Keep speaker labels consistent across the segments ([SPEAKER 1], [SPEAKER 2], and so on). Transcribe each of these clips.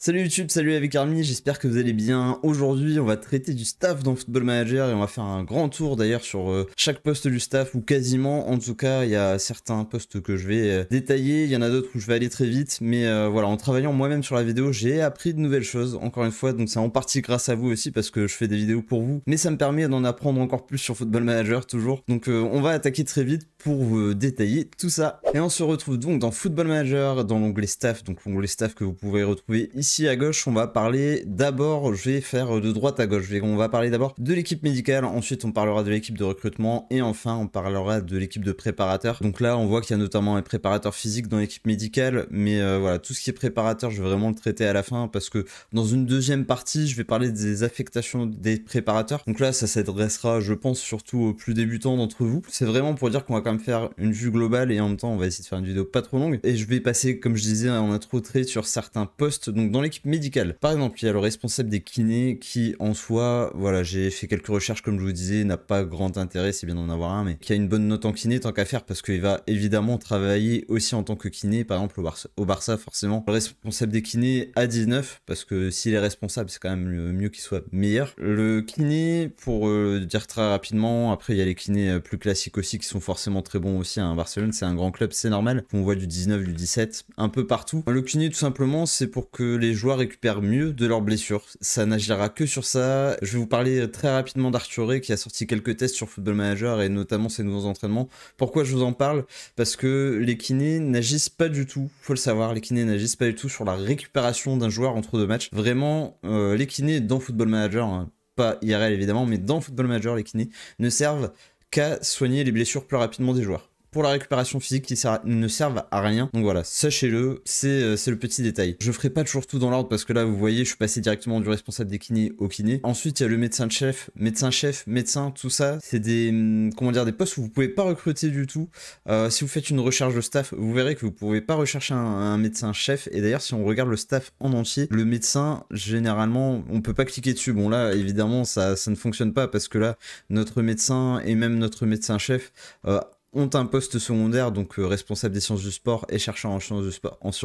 [SPEAKER 1] Salut YouTube, salut avec Armi, j'espère que vous allez bien. Aujourd'hui, on va traiter du staff dans Football Manager et on va faire un grand tour d'ailleurs sur euh, chaque poste du staff ou quasiment. En tout cas, il y a certains postes que je vais euh, détailler, il y en a d'autres où je vais aller très vite, mais euh, voilà, en travaillant moi-même sur la vidéo, j'ai appris de nouvelles choses, encore une fois, donc c'est en partie grâce à vous aussi parce que je fais des vidéos pour vous, mais ça me permet d'en apprendre encore plus sur Football Manager toujours. Donc on va attaquer très vite pour vous détailler tout ça. Et on se retrouve donc dans Football Manager, dans l'onglet staff, donc l'onglet staff que vous pouvez retrouver ici ici à gauche, on va parler d'abord, je vais faire de droite à gauche, on va parler d'abord de l'équipe médicale, ensuite on parlera de l'équipe de recrutement et enfin on parlera de l'équipe de préparateurs. Donc là on voit qu'il y a notamment un préparateur physique dans l'équipe médicale, mais euh, voilà, tout ce qui est préparateur, je vais vraiment le traiter à la fin parce que dans une deuxième partie, je vais parler des affectations des préparateurs. Donc là ça s'adressera je pense surtout aux plus débutants d'entre vous. C'est vraiment pour dire qu'on va quand même faire une vue globale et en même temps on va essayer de faire une vidéo pas trop longue et je vais passer comme je disais en trop trait sur certains postes. Donc dans l'équipe médicale. Par exemple, il y a le responsable des kinés qui, en soi, voilà, j'ai fait quelques recherches, comme je vous disais, n'a pas grand intérêt, c'est bien d'en avoir un, mais qui a une bonne note en kiné, tant qu'à faire, parce qu'il va évidemment travailler aussi en tant que kiné, par exemple au Barça, au Barça forcément. Le responsable des kinés à 19, parce que s'il est responsable, c'est quand même mieux qu'il soit meilleur. Le kiné, pour euh, dire très rapidement, après il y a les kinés euh, plus classiques aussi qui sont forcément très bons aussi. à hein. Barcelone, c'est un grand club, c'est normal. On voit du 19, du 17, un peu partout. Le kiné, tout simplement, c'est pour que les les joueurs récupèrent mieux de leurs blessures. Ça n'agira que sur ça. Je vais vous parler très rapidement d'Arthuré qui a sorti quelques tests sur Football Manager et notamment ses nouveaux entraînements. Pourquoi je vous en parle Parce que les kinés n'agissent pas du tout, faut le savoir, les kinés n'agissent pas du tout sur la récupération d'un joueur entre deux matchs. Vraiment, euh, les kinés dans Football Manager, hein, pas IRL évidemment, mais dans Football Manager, les kinés ne servent qu'à soigner les blessures plus rapidement des joueurs pour la récupération physique qui ne servent à rien. Donc voilà, sachez-le, euh, c'est le petit détail. Je ferai pas toujours tout dans l'ordre parce que là, vous voyez, je suis passé directement du responsable des kinés au kiné. Ensuite, il y a le médecin-chef, médecin-chef, médecin, tout ça. C'est des, hum, comment dire, des postes où vous pouvez pas recruter du tout. Euh, si vous faites une recherche de staff, vous verrez que vous pouvez pas rechercher un, médecin-chef. Et d'ailleurs, si on regarde le staff en entier, le médecin, généralement, on peut pas cliquer dessus. Bon là, évidemment, ça, ça ne fonctionne pas parce que là, notre médecin et même notre médecin-chef, euh, ont un poste secondaire, donc euh, responsable des sciences du sport et chercheur en sciences,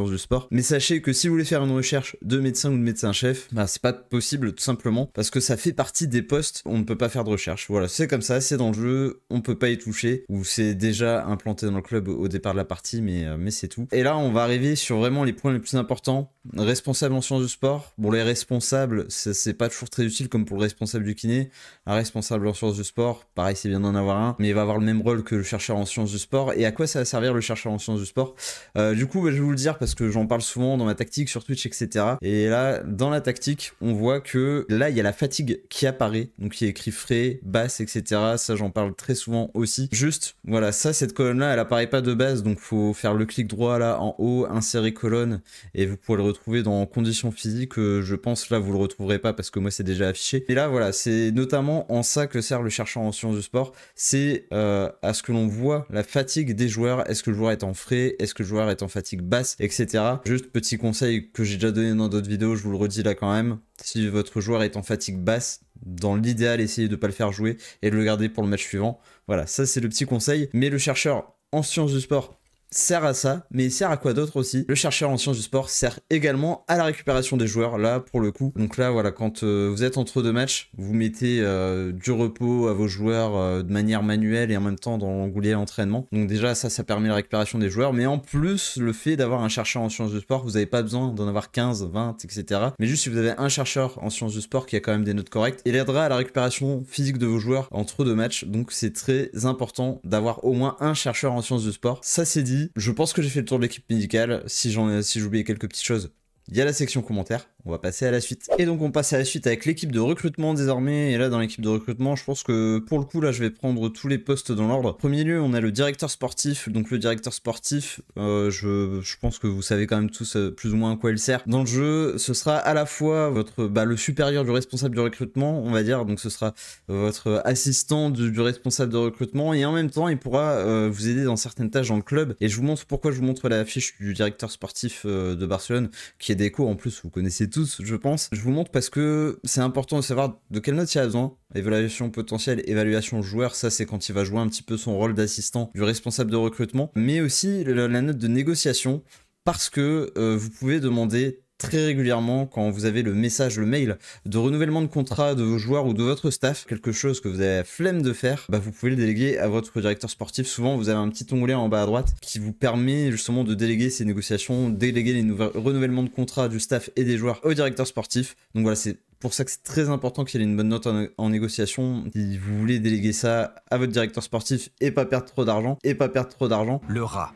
[SPEAKER 1] du sport, Mais sachez que si vous voulez faire une recherche de médecin ou de médecin-chef, bah, c'est pas possible tout simplement parce que ça fait partie des postes où on ne peut pas faire de recherche. Voilà, c'est comme ça, c'est dans le jeu, on peut pas y toucher, ou c'est déjà implanté dans le club au départ de la partie, mais, euh, mais c'est tout. Et là, on va arriver sur vraiment les points les plus importants responsable en sciences du sport. Bon, les responsables, c'est pas toujours très utile comme pour le responsable du kiné. Un responsable en sciences du sport, pareil, c'est bien d'en avoir un, mais il va avoir le même rôle que le chercheur en sciences du sport. Et à quoi ça va servir le chercheur en sciences du sport euh, Du coup, bah, je vais vous le dire parce que j'en parle souvent dans ma tactique sur Twitch, etc. Et là, dans la tactique, on voit que là, il y a la fatigue qui apparaît, donc y est écrit frais, basse, etc. Ça, j'en parle très souvent aussi. Juste, voilà, ça, cette colonne-là, elle apparaît pas de base, donc faut faire le clic droit là en haut, insérer colonne, et vous pouvez le retrouver dans conditions physiques. Euh, je pense là, vous le retrouverez pas parce que moi, c'est déjà affiché. Et là, voilà, c'est notamment en ça que sert le chercheur en sciences du sport. C'est euh, à ce que l'on voit la fatigue des joueurs. Est-ce que le joueur est en frais Est-ce que le joueur est en fatigue basse Etc. Juste petit conseil que j'ai déjà donné dans d'autres vidéos, je vous le redis là quand même. Si votre joueur est en fatigue basse, dans l'idéal, essayez de ne pas le faire jouer et de le garder pour le match suivant. Voilà, ça c'est le petit conseil. Mais le chercheur en sciences du sport sert à ça, mais il sert à quoi d'autre aussi Le chercheur en sciences du sport sert également à la récupération des joueurs, là, pour le coup. Donc là, voilà, quand euh, vous êtes entre deux matchs, vous mettez euh, du repos à vos joueurs euh, de manière manuelle et en même temps dans l'angoulier entraînement. Donc déjà, ça, ça permet la récupération des joueurs, mais en plus, le fait d'avoir un chercheur en sciences du sport, vous n'avez pas besoin d'en avoir 15, 20, etc. Mais juste si vous avez un chercheur en sciences du sport qui a quand même des notes correctes, il aidera à la récupération physique de vos joueurs entre deux matchs. Donc c'est très important d'avoir au moins un chercheur en sciences du sport. Ça, c'est dit je pense que j'ai fait le tour de l'équipe médicale. Si j'en, si j'ai quelques petites choses, il y a la section commentaires. On va passer à la suite. Et donc on passe à la suite avec l'équipe de recrutement désormais. Et là dans l'équipe de recrutement, je pense que pour le coup là je vais prendre tous les postes dans l'ordre. Premier lieu, on a le directeur sportif. Donc le directeur sportif, euh, je, pense que vous savez quand même tous euh, plus ou moins à quoi il sert. Dans le jeu, ce sera à la fois votre bah, le supérieur du responsable du recrutement, on va dire. Donc ce sera votre assistant du, responsable de recrutement. Et en même temps, il pourra euh, vous aider dans certaines tâches dans le club. Et je vous montre pourquoi je vous montre la fiche du directeur sportif de Barcelone, qui est déco en plus, vous connaissez tous, je pense. Je vous montre parce que c'est important de savoir de quelle note il a besoin. Évaluation potentielle, évaluation joueur, ça c'est quand il va jouer un petit peu son rôle d'assistant du responsable de recrutement, mais aussi la note de négociation parce que euh, vous pouvez demander très régulièrement quand vous avez le message, le mail de renouvellement de contrat de vos joueurs ou de votre staff, quelque chose que vous avez la flemme de faire, bah, vous pouvez le déléguer à votre directeur sportif. Souvent, vous avez un petit onglet en bas à droite qui vous permet justement de déléguer ces négociations, déléguer les renouvellements de contrat du staff et des joueurs au directeur sportif. Donc voilà, c'est pour ça que c'est très important qu'il ait une bonne note en, en, négociation. Si vous voulez déléguer ça à votre directeur sportif et pas perdre trop d'argent, et pas perdre trop d'argent. Le rat.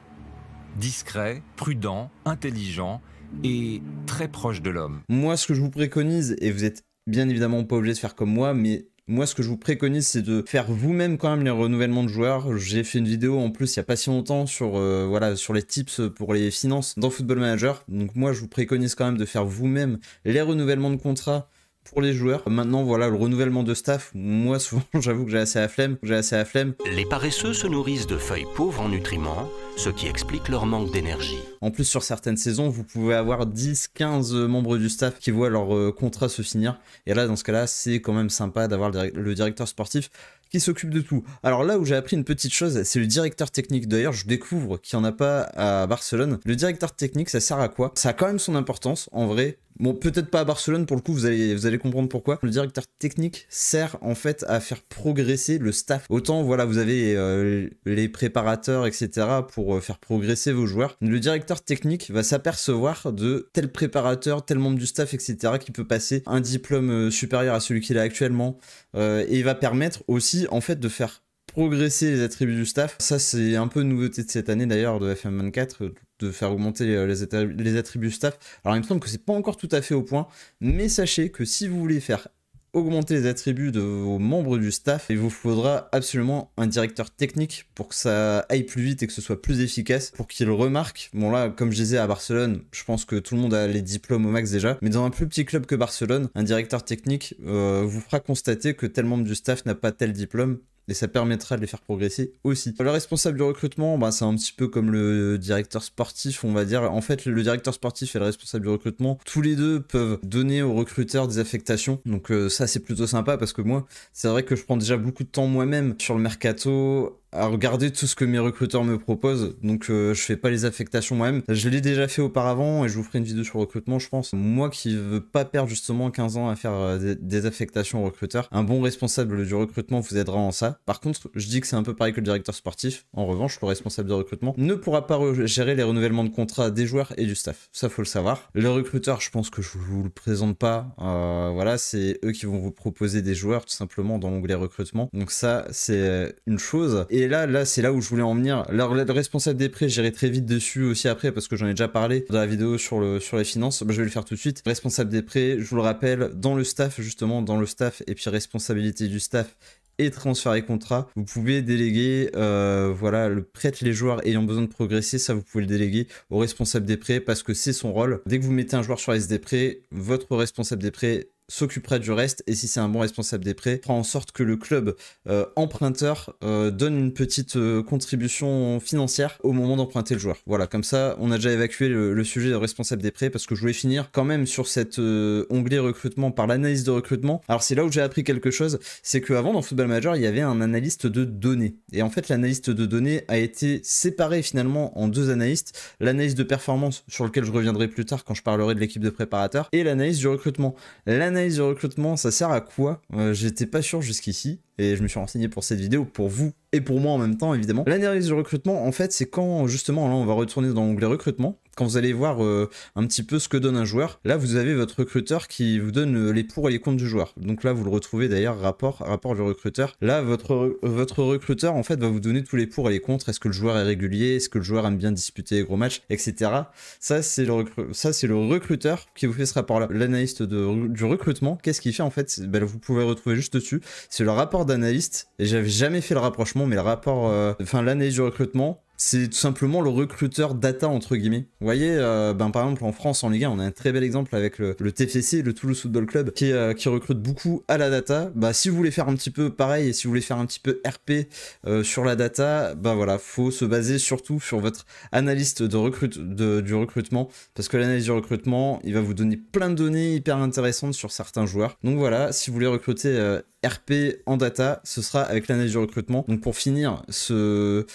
[SPEAKER 1] Discret, prudent, intelligent et très proche de l'homme. Moi, ce que je vous préconise, et vous êtes bien évidemment pas obligé de faire comme moi, mais moi, ce que je vous préconise, c'est de faire vous-même quand même les renouvellements de joueurs. J'ai fait une vidéo en plus il n'y a pas si longtemps sur, euh, voilà, sur les tips pour les finances dans Football Manager. Donc moi, je vous préconise quand même de faire vous-même les renouvellements de contrats pour les joueurs. Maintenant, voilà, le renouvellement de staff, moi souvent j'avoue que j'ai assez à flemme, j'ai assez à flemme. Les paresseux se nourrissent de feuilles pauvres en nutriments, ce qui explique leur manque d'énergie. En plus, sur certaines saisons, vous pouvez avoir 10, 15 membres du staff qui voient leur euh, contrat se finir. Et là, dans ce cas-là, c'est quand même sympa d'avoir le directeur sportif qui s'occupe de tout. Alors là où j'ai appris une petite chose, c'est le directeur technique. D'ailleurs, je découvre qu'il n'y en a pas à Barcelone. Le directeur technique, ça sert à quoi Ça a quand même son importance, en vrai, Bon, peut-être pas à Barcelone, pour le coup, vous allez, vous allez comprendre pourquoi. Le directeur technique sert en fait à faire progresser le staff. Autant, voilà, vous avez euh, les préparateurs, etc., pour euh, faire progresser vos joueurs. Le directeur technique va s'apercevoir de tel préparateur, tel membre du staff, etc., qui peut passer un diplôme euh, supérieur à celui qu'il a actuellement. et il va permettre aussi, en fait, de faire progresser les attributs du staff. Ça, c'est un peu une nouveauté de cette année d'ailleurs de FM24, de faire augmenter les, attributs attributs staff. Alors, il me semble que c'est pas encore tout à fait au point, mais sachez que si vous voulez faire augmenter les attributs de vos membres du staff, il vous faudra absolument un directeur technique pour que ça aille plus vite et que ce soit plus efficace, pour qu'il remarque. Bon là, comme je disais à Barcelone, je pense que tout le monde a les diplômes au max déjà, mais dans un plus petit club que Barcelone, un directeur technique euh, vous fera constater que tel membre du staff n'a pas tel diplôme et ça permettra de les faire progresser aussi. Le responsable du recrutement, bah, c'est un petit peu comme le directeur sportif, on va dire. En fait, le directeur sportif et le responsable du recrutement, tous les deux peuvent donner aux recruteurs des affectations. Donc euh, ça, c'est plutôt sympa parce que moi, c'est vrai que je prends déjà beaucoup de temps moi-même sur le mercato à regarder tout ce que mes recruteurs me proposent. Donc euh, je fais pas les affectations moi-même. Je l'ai déjà fait auparavant et je vous ferai une vidéo sur recrutement, je pense. Moi qui veux pas perdre justement 15 ans à faire euh, des affectations aux recruteurs, un bon responsable du recrutement vous aidera en ça. Par contre, je dis que c'est un peu pareil que le directeur sportif. En revanche, le responsable de recrutement ne pourra pas gérer les renouvellements de contrats des joueurs et du staff. Ça faut le savoir. les recruteur, je pense que je vous le présente pas. Euh, voilà, c'est eux qui vont vous proposer des joueurs tout simplement dans l'onglet recrutement. Donc ça, c'est une chose. Et et là, c'est là où je voulais en venir. Alors, le responsable des prêts, j'irai très vite dessus aussi après parce que j'en ai déjà parlé dans la vidéo sur, les finances. Bah, je vais le faire tout de suite. Responsable des prêts, je vous le rappelle, dans le staff, justement, dans le staff et puis responsabilité du staff et transfert et contrat. Vous pouvez déléguer, euh, voilà, le prêtre, les joueurs ayant besoin de progresser, ça vous pouvez le déléguer au responsable des prêts parce que c'est son rôle. Dès que vous mettez un joueur sur les SD votre responsable des prêts s'occuperait du reste et si c'est un bon responsable des prêts, prend en sorte que le club euh, emprunteur euh, donne une petite euh, contribution financière au moment d'emprunter le joueur. Voilà, comme ça, on a déjà évacué le, sujet de responsable des prêts parce que je voulais finir quand même sur cet onglet recrutement par l'analyse de recrutement. Alors c'est là où j'ai appris quelque chose, c'est qu'avant dans Football Manager, il y avait un analyste de données. Et en fait, l'analyste de données a été séparé finalement en deux analystes, l'analyse de performance sur lequel je reviendrai plus tard quand je parlerai de l'équipe de préparateurs et l'analyse du recrutement. L'analyse L'analyse du recrutement, ça sert à quoi euh, J'étais pas sûr jusqu'ici et je me suis renseigné pour cette vidéo, pour vous et pour moi en même temps évidemment. L'analyse du recrutement, en fait, c'est quand justement, là on va retourner dans l'onglet recrutement, quand vous allez voir euh, un petit peu ce que donne un joueur, là vous avez votre recruteur qui vous donne euh, les pour et les contre du joueur. Donc là vous le retrouvez d'ailleurs rapport rapport du recruteur. Là votre votre recruteur en fait va vous donner tous les pour et les contre. Est-ce que le joueur est régulier Est-ce que le joueur aime bien disputer les gros matchs, etc. Ça c'est le ça c'est le recruteur qui vous fait ce rapport là. L'analyste du recrutement, qu'est-ce qu'il fait en fait ben, vous pouvez retrouver juste dessus. C'est le rapport d'analyste. Et j'avais jamais fait le rapprochement, mais le rapport, euh, enfin l'analyse du recrutement c'est tout simplement le recruteur data entre guillemets. Vous voyez, euh, ben, par exemple en France en Ligue 1, on a un très bel exemple avec le, TFC, le Toulouse Football Club, euh, qui, recrute beaucoup à la data. Bah, si vous voulez faire un petit peu pareil et si vous voulez faire un petit peu RP euh, sur la data, bah voilà, faut se baser surtout sur votre analyste de du recrutement, parce que l'analyse du recrutement, il va vous donner plein de données hyper intéressantes sur certains joueurs. Donc voilà, si vous voulez recruter RP en data, ce sera avec l'analyse du recrutement. Donc pour finir, ce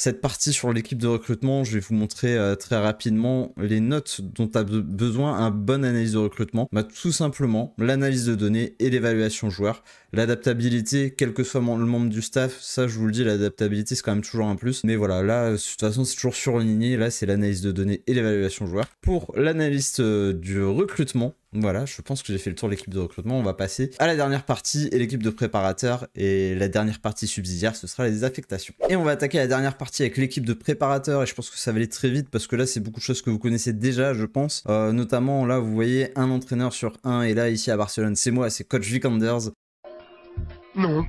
[SPEAKER 1] cette partie sur l'équipe de recrutement, je vais vous montrer euh, très rapidement les notes dont a besoin un bon analyse de recrutement. Bah, tout simplement, l'analyse de données et l'évaluation joueur. L'adaptabilité, quel que soit le membre du staff, ça je vous le dis, l'adaptabilité c'est quand même toujours un plus. Mais voilà, là, euh, de toute façon, c'est toujours surligné. Là, c'est l'analyse de données et l'évaluation joueur. Pour l'analyste euh, du recrutement, voilà, je pense que j'ai fait le tour de l'équipe de recrutement. On va passer à la dernière partie et l'équipe de préparateurs. Et la dernière partie subsidiaire, ce sera les affectations. Et on va attaquer la dernière partie avec l'équipe de préparateurs. Et je pense que ça va aller très vite parce que là, c'est beaucoup de choses que vous connaissez déjà, je pense. Euh, notamment, là, vous voyez un entraîneur sur un. Et là, ici à Barcelone, c'est moi, c'est Coach Vicanders. Non,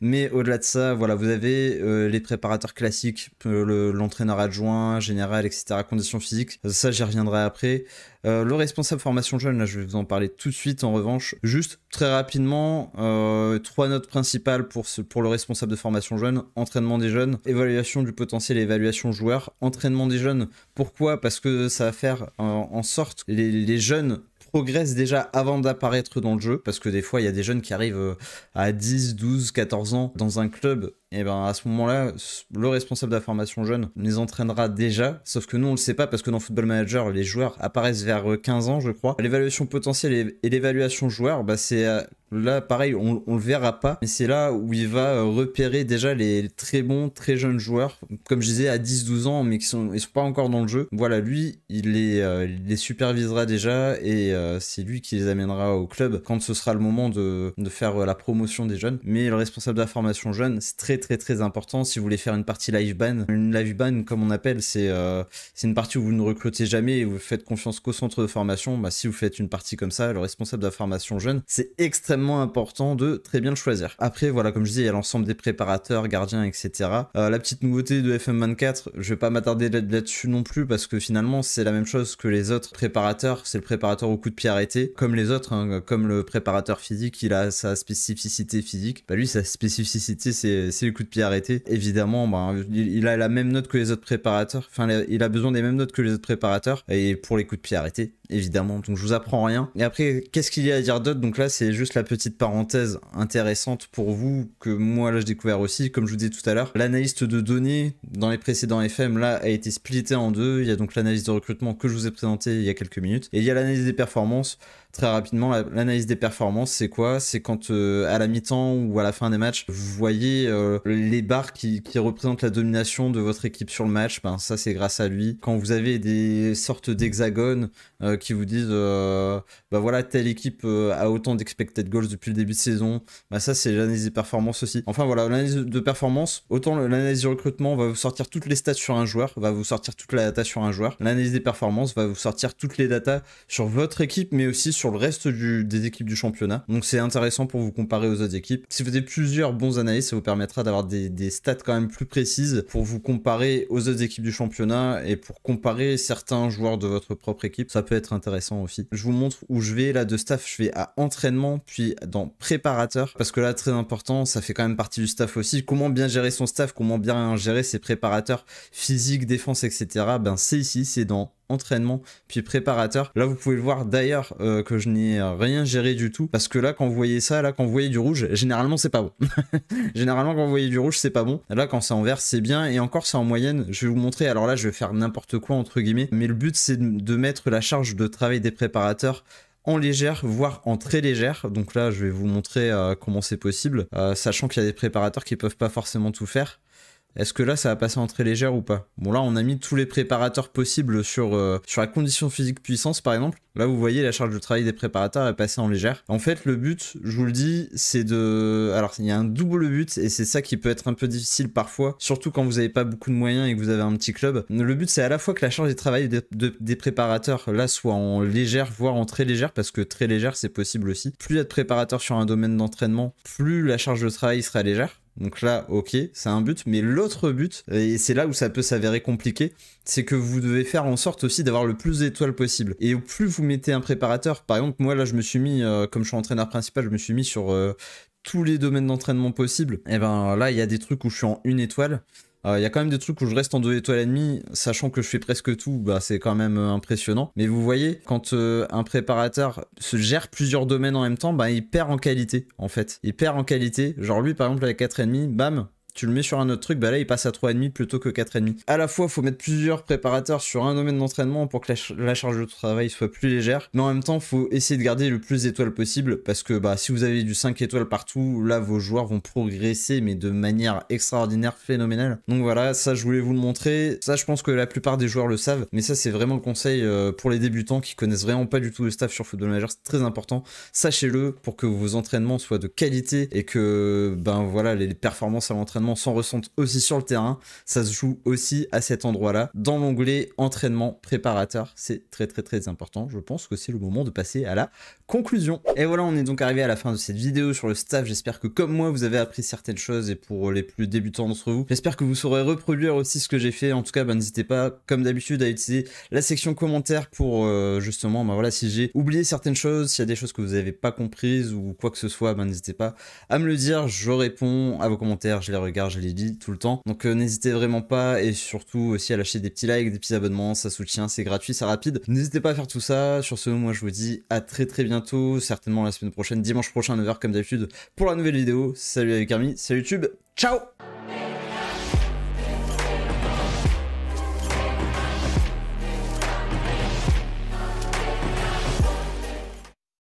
[SPEAKER 1] mais au-delà de ça, voilà, vous avez euh, les préparateurs classiques, euh, l'entraîneur adjoint, général, etc., conditions physiques. Euh, ça, j'y reviendrai après. le responsable formation jeune, là, je vais vous en parler tout de suite. En revanche, juste très rapidement, trois notes principales pour, le responsable de formation jeune entraînement des jeunes, évaluation du potentiel, évaluation joueur, entraînement des jeunes. Pourquoi Parce que ça va faire en sorte les jeunes progresse déjà avant d'apparaître dans le jeu, parce que des fois, il y a des jeunes qui arrivent euh, à 10, 12, 14 ans dans un club et ben à ce moment-là, le responsable de la formation jeune les entraînera déjà. Sauf que nous, on le sait pas parce que dans Football Manager, les joueurs apparaissent vers 15 euh, ans, je crois. L'évaluation potentielle et l'évaluation joueur, bah c'est euh, là pareil, on, on, le verra pas. Mais c'est là où il va euh, repérer déjà les très bons, très jeunes joueurs, comme je disais à 10-12 ans, mais qui sont ils sont pas encore dans le jeu. Voilà, lui, il les, supervisera déjà et c'est lui qui les amènera au club quand ce sera le moment de, faire la promotion des jeunes. Mais le responsable de la formation jeune, c'est très très très important si vous voulez faire une partie live ban. Une live ban, comme on appelle, c'est euh, c'est une partie où vous ne recrutez jamais et vous faites confiance qu'au centre de formation. Bah, si vous faites une partie comme ça, le responsable de la formation jeune, c'est extrêmement important de très bien le choisir. Après, voilà, comme je dis, il y a l'ensemble des préparateurs, gardiens, etc. Euh, la petite nouveauté de FM24, je vais pas m'attarder là-dessus non plus parce que finalement, c'est la même chose que les autres préparateurs. C'est le préparateur au coup de pied arrêté, comme les autres, hein, comme le préparateur physique, il a sa spécificité physique. Bah, lui, sa spécificité, c'est coup de pied arrêté, évidemment, ben, il, il, a la même note que les autres préparateurs. Enfin, il a besoin des mêmes notes que les autres préparateurs. Et pour les coups de pied arrêtés, évidemment. Donc je vous apprends rien. Et après, qu'est-ce qu'il y a à dire d'autre Donc là, c'est juste la petite parenthèse intéressante pour vous que moi là j'ai découvert aussi. Comme je vous disais tout à l'heure, l'analyste de données dans les précédents FM là a été splitté en deux. Il y a donc l'analyse de recrutement que je vous ai présenté il y a quelques minutes et il y a l'analyse des performances. Très rapidement, l'analyse des performances, c'est quoi C'est quand euh, à la mi-temps ou à la fin des matchs, vous voyez euh, les barres qui, représentent la domination de votre équipe sur le match. Ben ça, c'est grâce à lui. Quand vous avez des sortes d'hexagones euh, euh, qui vous disent euh, bah voilà, telle équipe euh, a autant d'expected goals depuis le début de saison. Bah ça, c'est l'analyse des performances aussi. Enfin voilà, l'analyse de performance, autant l'analyse du recrutement va vous sortir toutes les stats sur un joueur, va vous sortir toute la data sur un joueur. L'analyse des performances va vous sortir toutes les datas sur votre équipe, mais aussi sur le reste des équipes du championnat. Donc c'est intéressant pour vous comparer aux autres équipes. Si vous avez plusieurs bons analyses ça vous permettra d'avoir des, des stats quand même plus précises pour vous comparer aux autres équipes du championnat et pour comparer certains joueurs de votre propre équipe. Ça peut être intéressant aussi. Je vous montre où je vais là de staff, je vais à entraînement, puis dans préparateur, parce que là, très important, ça fait quand même partie du staff aussi. Comment bien gérer son staff, comment bien gérer ses préparateurs physique, défense, etc. Ben c'est ici, c'est dans entraînement puis préparateur. Là, vous pouvez le voir d'ailleurs euh, que je n'ai rien géré du tout parce que là, quand vous voyez ça, là, quand vous voyez du rouge, généralement c'est pas bon. généralement, quand vous voyez du rouge, c'est pas bon. Là, quand c'est en vert, c'est bien et encore, c'est en moyenne. Je vais vous montrer. Alors là, je vais faire n'importe quoi entre guillemets, mais le but c'est de mettre la charge de travail des préparateurs en légère, voire en très légère. Donc là, je vais vous montrer euh, comment c'est possible, euh, sachant qu'il y a des préparateurs qui peuvent pas forcément tout faire. Est-ce que là, ça va passer en très légère ou pas Bon, là, on a mis tous les préparateurs possibles sur, euh, sur la condition physique puissance, par exemple. Là, vous voyez, la charge de travail des préparateurs est passée en légère. En fait, le but, je vous le dis, c'est de... Alors, il y a un double but, et c'est ça qui peut être un peu difficile parfois, surtout quand vous n'avez pas beaucoup de moyens et que vous avez un petit club. Le but, c'est à la fois que la charge de travail des préparateurs, là, soit en légère, voire en très légère, parce que très légère, c'est possible aussi. Plus il y a de préparateurs sur un domaine d'entraînement, plus la charge de travail sera légère. Donc là, ok, c'est un but, mais l'autre but, et c'est là où ça peut s'avérer compliqué, c'est que vous devez faire en sorte aussi d'avoir le plus d'étoiles possible. Et au plus vous mettez un préparateur, par exemple, moi là, je me suis mis, euh, comme je suis entraîneur principal, je me suis mis sur euh, tous les domaines d'entraînement possibles. Et ben là, il y a des trucs où je suis en une étoile. Euh, il y a quand même des trucs où je reste en 2 étoiles et demie, sachant que je fais presque tout, bah, c'est quand même euh, impressionnant. Mais vous voyez, quand euh, un préparateur se gère plusieurs domaines en même temps, bah, il perd en qualité, en fait. Il perd en qualité. Genre lui, par exemple, avec demi bam, tu le mets sur un autre truc, bah là il passe à 3,5 plutôt que 4,5. À la fois, faut mettre plusieurs préparateurs sur un domaine d'entraînement pour que la, charge de travail soit plus légère, mais en même temps, faut essayer de garder le plus d'étoiles possible parce que bah si vous avez du 5 étoiles partout, là vos joueurs vont progresser mais de manière extraordinaire, phénoménale. Donc voilà, ça je voulais vous le montrer. Ça je pense que la plupart des joueurs le savent, mais ça c'est vraiment le conseil euh, pour les débutants qui connaissent vraiment pas du tout le staff sur Football Manager, c'est très important. Sachez-le pour que vos entraînements soient de qualité et que ben voilà les performances à l'entraînement s'en ressentent aussi sur le terrain. Ça se joue aussi à cet endroit-là, dans l'onglet entraînement préparateur. C'est très très très important. Je pense que c'est le moment de passer à la conclusion. Et voilà, on est donc arrivé à la fin de cette vidéo sur le staff. J'espère que comme moi, vous avez appris certaines choses et pour les plus débutants d'entre vous, j'espère que vous saurez reproduire aussi ce que j'ai fait. En tout cas, bah, n'hésitez pas, comme d'habitude, à utiliser la section commentaires pour euh, justement, ben voilà, si j'ai oublié certaines choses, s'il y a des choses que vous n'avez pas comprises ou quoi que ce soit, ben n'hésitez pas à me le dire. Je réponds à vos commentaires, je les regarde, je les lis tout le temps. Donc euh, n'hésitez vraiment pas et surtout aussi à lâcher des petits likes, des petits abonnements, ça soutient, c'est gratuit, c'est rapide. N'hésitez pas à faire tout ça. Sur ce, moi je vous dis à très très bientôt certainement la semaine prochaine, dimanche prochain à 9h comme d'habitude, pour la nouvelle vidéo. Salut avec Army, salut YouTube, ciao